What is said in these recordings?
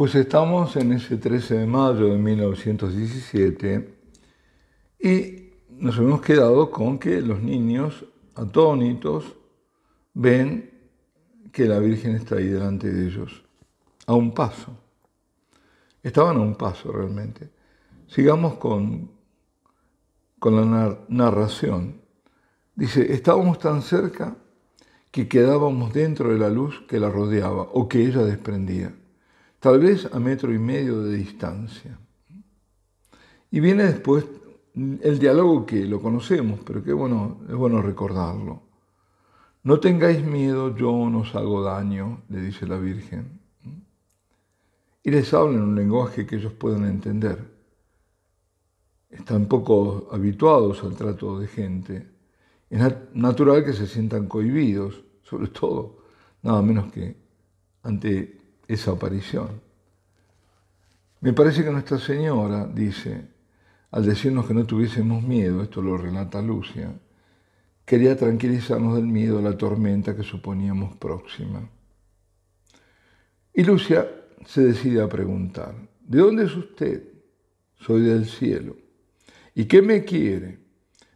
Pues estamos en ese 13 de mayo de 1917 y nos hemos quedado con que los niños atónitos ven que la Virgen está ahí delante de ellos, a un paso. Estaban a un paso realmente. Sigamos con, con la narración. Dice, estábamos tan cerca que quedábamos dentro de la luz que la rodeaba o que ella desprendía tal vez a metro y medio de distancia. Y viene después el diálogo que lo conocemos, pero que bueno, es bueno recordarlo. No tengáis miedo, yo no os hago daño, le dice la Virgen. Y les habla en un lenguaje que ellos puedan entender. Están poco habituados al trato de gente. Es natural que se sientan cohibidos, sobre todo, nada menos que ante esa aparición. Me parece que Nuestra Señora dice, al decirnos que no tuviésemos miedo, esto lo relata Lucia, quería tranquilizarnos del miedo a la tormenta que suponíamos próxima. Y Lucia se decide a preguntar, ¿de dónde es usted? Soy del cielo. ¿Y qué me quiere?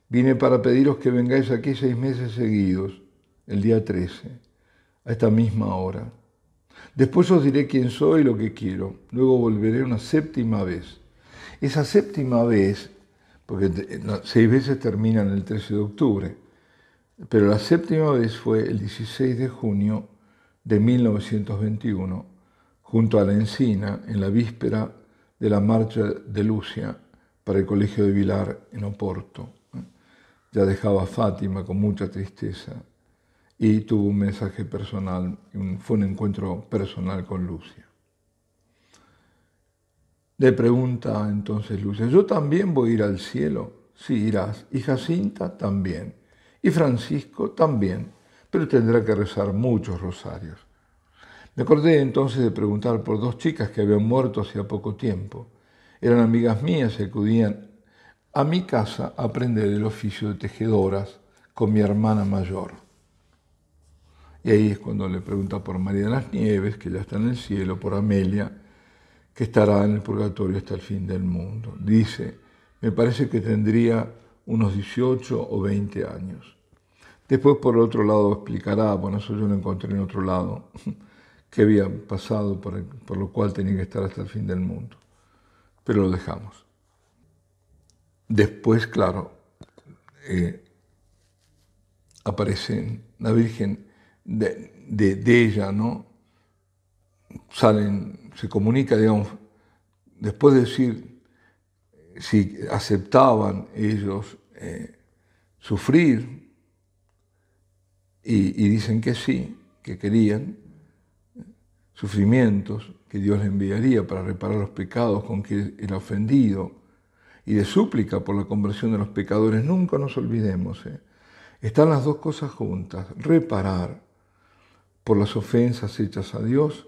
Vine para pediros que vengáis aquí seis meses seguidos, el día 13, a esta misma hora. Después os diré quién soy y lo que quiero. Luego volveré una séptima vez. Esa séptima vez, porque eh, seis veces terminan el 13 de octubre, pero la séptima vez fue el 16 de junio de 1921, junto a la encina, en la víspera de la marcha de Lucia para el Colegio de Vilar en Oporto. Ya dejaba a Fátima con mucha tristeza y tuvo un mensaje personal, fue un encuentro personal con Lucia. Le pregunta entonces Lucia, yo también voy a ir al cielo. Sí, irás. Y Jacinta también. Y Francisco también. Pero tendrá que rezar muchos rosarios. Me acordé entonces de preguntar por dos chicas que habían muerto hacía poco tiempo. Eran amigas mías y acudían a mi casa a aprender el oficio de tejedoras con mi hermana mayor. Y ahí es cuando le pregunta por María de las Nieves, que ya está en el cielo, por Amelia, que estará en el purgatorio hasta el fin del mundo. Dice, me parece que tendría unos 18 o 20 años. Después por otro lado explicará, bueno, eso yo lo encontré en otro lado, que había pasado, por, lo cual tenía que estar hasta el fin del mundo. Pero lo dejamos. Después, claro, eh, aparece la Virgen de, ella, ¿no? Salen, se comunica, digamos, después de decir si aceptaban ellos eh, sufrir, y, dicen que sí, que querían eh, sufrimientos que Dios le enviaría para reparar los pecados con que era ofendido, y de súplica por la conversión de los pecadores, nunca nos olvidemos. Eh. Están las dos cosas juntas, reparar por las ofensas hechas a Dios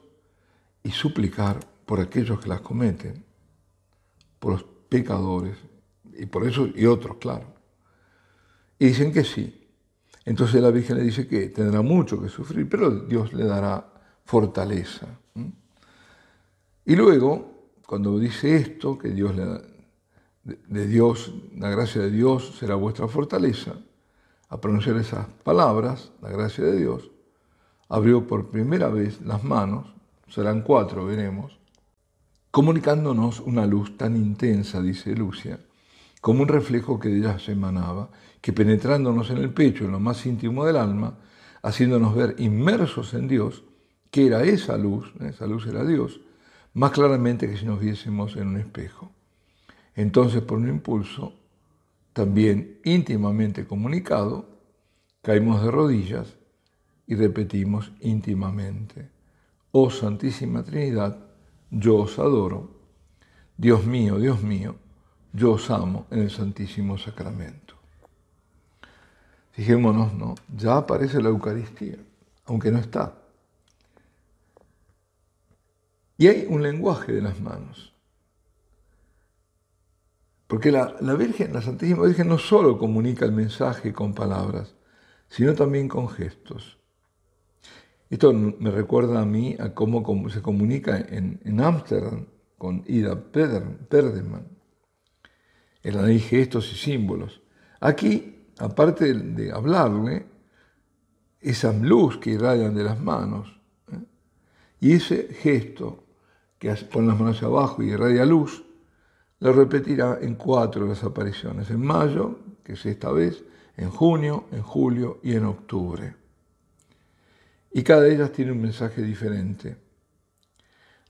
y suplicar por aquellos que las cometen, por los pecadores y por eso y otros, claro. Y dicen que sí. Entonces la Virgen le dice que tendrá mucho que sufrir, pero Dios le dará fortaleza. Y luego, cuando dice esto, que Dios le da, de Dios, la gracia de Dios será vuestra fortaleza, a pronunciar esas palabras, la gracia de Dios, abrió por primera vez las manos, serán cuatro, veremos, comunicándonos una luz tan intensa, dice Lucia, como un reflejo que de ella se emanaba, que penetrándonos en el pecho, en lo más íntimo del alma, haciéndonos ver inmersos en Dios, que era esa luz, esa luz era Dios, más claramente que si nos viésemos en un espejo. Entonces, por un impulso, también íntimamente comunicado, caímos de rodillas y repetimos íntimamente, oh Santísima Trinidad, yo os adoro, Dios mío, Dios mío, yo os amo en el Santísimo Sacramento. Fijémonos, ¿no? Ya aparece la Eucaristía, aunque no está. Y hay un lenguaje de las manos. Porque la, Virgen, la Santísima Virgen, no solo comunica el mensaje con palabras, sino también con gestos. Esto me recuerda a mí a cómo se comunica en Ámsterdam con Ida Perdeman, el de gestos y símbolos. Aquí, aparte de hablarle, esa luz que irradian de las manos ¿eh? y ese gesto que pone las manos hacia abajo y irradia luz, lo repetirá en cuatro de las apariciones, en mayo, que es esta vez, en junio, en julio y en octubre y cada de ellas tiene un mensaje diferente.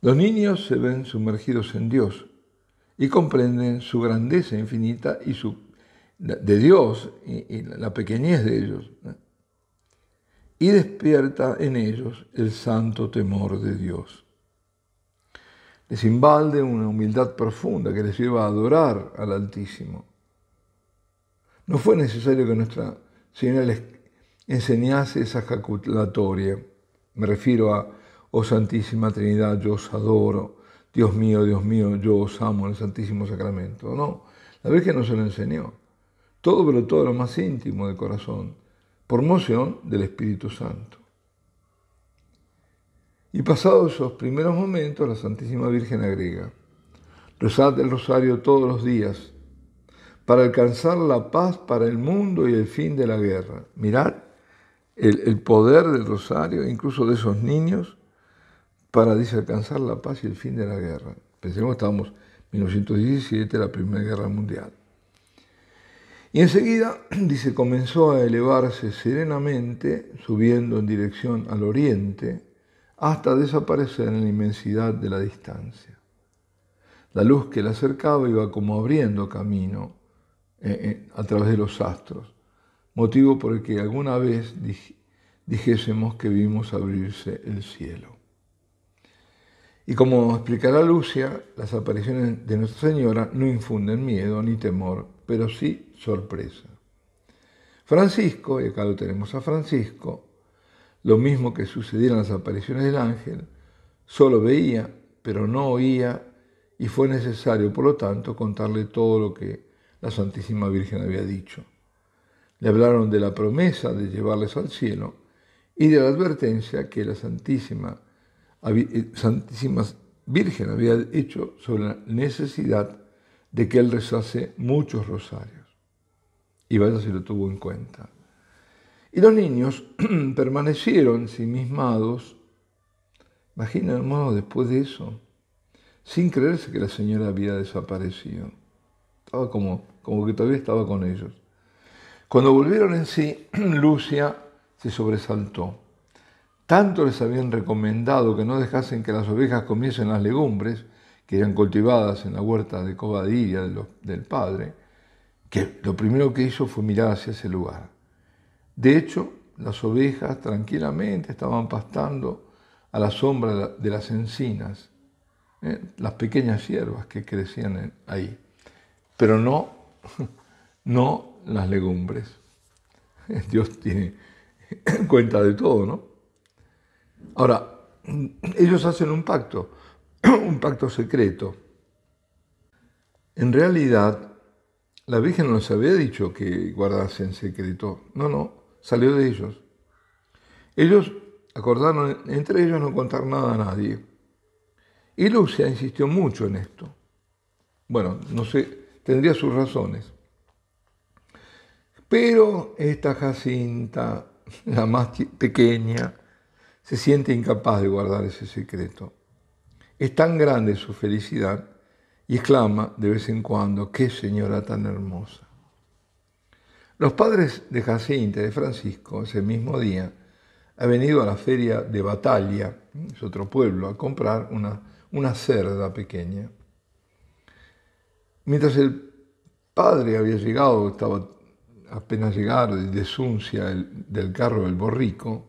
Los niños se ven sumergidos en Dios y comprenden su grandeza infinita y su, de Dios y, la pequeñez de ellos. Y despierta en ellos el santo temor de Dios. Les invalde una humildad profunda que les lleva a adorar al Altísimo. No fue necesario que Nuestra Señora les enseñase esa ejaculatoria. Me refiero a, oh Santísima Trinidad, yo os adoro, Dios mío, Dios mío, yo os amo en el Santísimo Sacramento. No, la Virgen no se lo enseñó. Todo, pero todo lo más íntimo del corazón, por moción del Espíritu Santo. Y pasados esos primeros momentos, la Santísima Virgen agrega, rezad el rosario todos los días para alcanzar la paz para el mundo y el fin de la guerra. Mirad el, poder del rosario, incluso de esos niños, para, dice, alcanzar la paz y el fin de la guerra. Pensemos que estábamos en 1917, la Primera Guerra Mundial. Y enseguida, dice, comenzó a elevarse serenamente, subiendo en dirección al oriente, hasta desaparecer en la inmensidad de la distancia. La luz que la acercaba iba como abriendo camino eh, eh, a través de los astros motivo por el que alguna vez dijésemos que vimos abrirse el cielo. Y como explicará Lucia, las apariciones de Nuestra Señora no infunden miedo ni temor, pero sí sorpresa. Francisco, y acá lo tenemos a Francisco, lo mismo que sucedieron las apariciones del ángel, solo veía, pero no oía, y fue necesario, por lo tanto, contarle todo lo que la Santísima Virgen había dicho. Le hablaron de la promesa de llevarles al cielo y de la advertencia que la Santísima, eh, Santísima Virgen había hecho sobre la necesidad de que él rezase muchos rosarios. Y vaya si lo tuvo en cuenta. Y los niños permanecieron mismados, imaginen hermano, después de eso, sin creerse que la señora había desaparecido. Estaba como, como que todavía estaba con ellos. Cuando volvieron en sí, Lucia se sobresaltó. Tanto les habían recomendado que no dejasen que las ovejas comiesen las legumbres que eran cultivadas en la huerta de Cobadilla del padre, que lo primero que hizo fue mirar hacia ese lugar. De hecho, las ovejas tranquilamente estaban pastando a la sombra de las encinas, ¿eh? las pequeñas hierbas que crecían ahí, pero no, no las legumbres. Dios tiene cuenta de todo, ¿no? Ahora, ellos hacen un pacto, un pacto secreto. En realidad, la Virgen no les había dicho que guardasen secreto. No, no, salió de ellos. Ellos acordaron entre ellos no contar nada a nadie. Y Lucia insistió mucho en esto. Bueno, no sé, tendría sus razones. Pero esta Jacinta, la más pequeña, se siente incapaz de guardar ese secreto. Es tan grande su felicidad y exclama de vez en cuando, qué señora tan hermosa. Los padres de Jacinta y de Francisco ese mismo día han venido a la feria de Batalla, es otro pueblo, a comprar una, una cerda pequeña. Mientras el padre había llegado, estaba apenas llegaron de desuncia del carro del borrico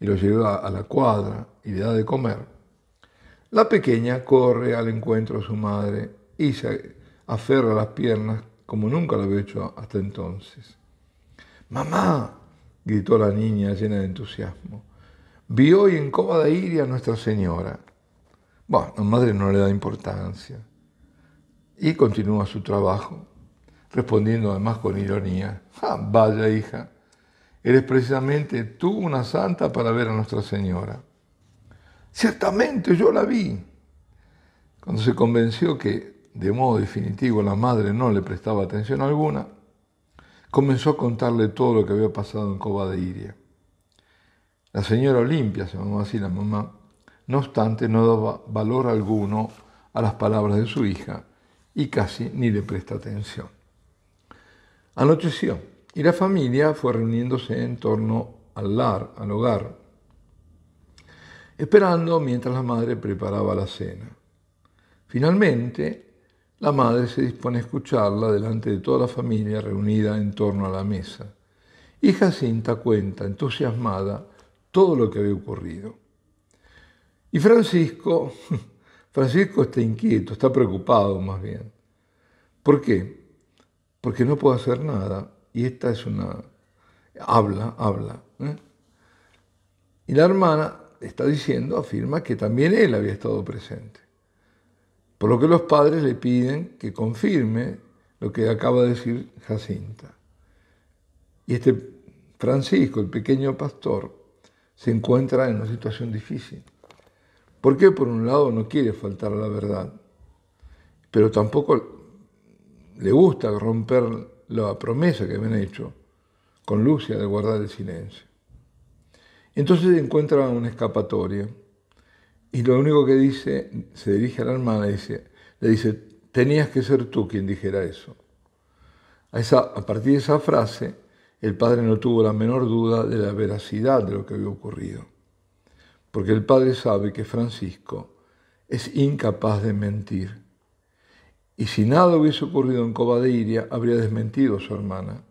y lo lleva a la cuadra y le da de comer, la pequeña corre al encuentro de su madre y se aferra a las piernas como nunca lo había hecho hasta entonces. ¡Mamá! gritó la niña llena de entusiasmo. Vi hoy en coba de Iria a Nuestra Señora. Bueno, la madre no le da importancia y continúa su trabajo respondiendo además con ironía, vaya hija, eres precisamente tú una santa para ver a Nuestra Señora. Ciertamente yo la vi. Cuando se convenció que de modo definitivo la madre no le prestaba atención alguna, comenzó a contarle todo lo que había pasado en Coba de Iria. La señora Olimpia, se llamaba así la mamá, no obstante no daba valor alguno a las palabras de su hija y casi ni le presta atención. Anocheció y la familia fue reuniéndose en torno al lar, al hogar, esperando mientras la madre preparaba la cena. Finalmente, la madre se dispone a escucharla delante de toda la familia reunida en torno a la mesa. Y Jacinta cuenta, entusiasmada, todo lo que había ocurrido. Y Francisco, Francisco está inquieto, está preocupado más bien. ¿Por qué? porque no puedo hacer nada. Y esta es una... habla, habla. ¿eh? Y la hermana está diciendo, afirma que también él había estado presente. Por lo que los padres le piden que confirme lo que acaba de decir Jacinta. Y este Francisco, el pequeño pastor, se encuentra en una situación difícil. Porque por un lado no quiere faltar a la verdad, pero tampoco le gusta romper la promesa que habían hecho con Lucia de guardar el silencio. Entonces encuentra una escapatoria y lo único que dice, se dirige a la hermana y dice, le dice, tenías que ser tú quien dijera eso. A, esa, a partir de esa frase, el padre no tuvo la menor duda de la veracidad de lo que había ocurrido, porque el padre sabe que Francisco es incapaz de mentir y si nada hubiese ocurrido en iria habría desmentido a su hermana.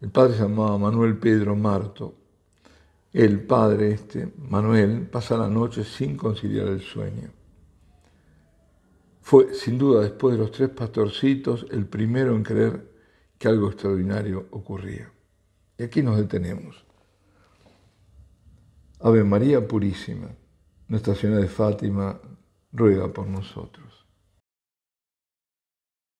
El padre se llamaba Manuel Pedro Marto. El padre, este, Manuel, pasa la noche sin conciliar el sueño. Fue, sin duda, después de los tres pastorcitos, el primero en creer que algo extraordinario ocurría. Y aquí nos detenemos. Ave María Purísima, Nuestra Señora de Fátima, ruega por nosotros.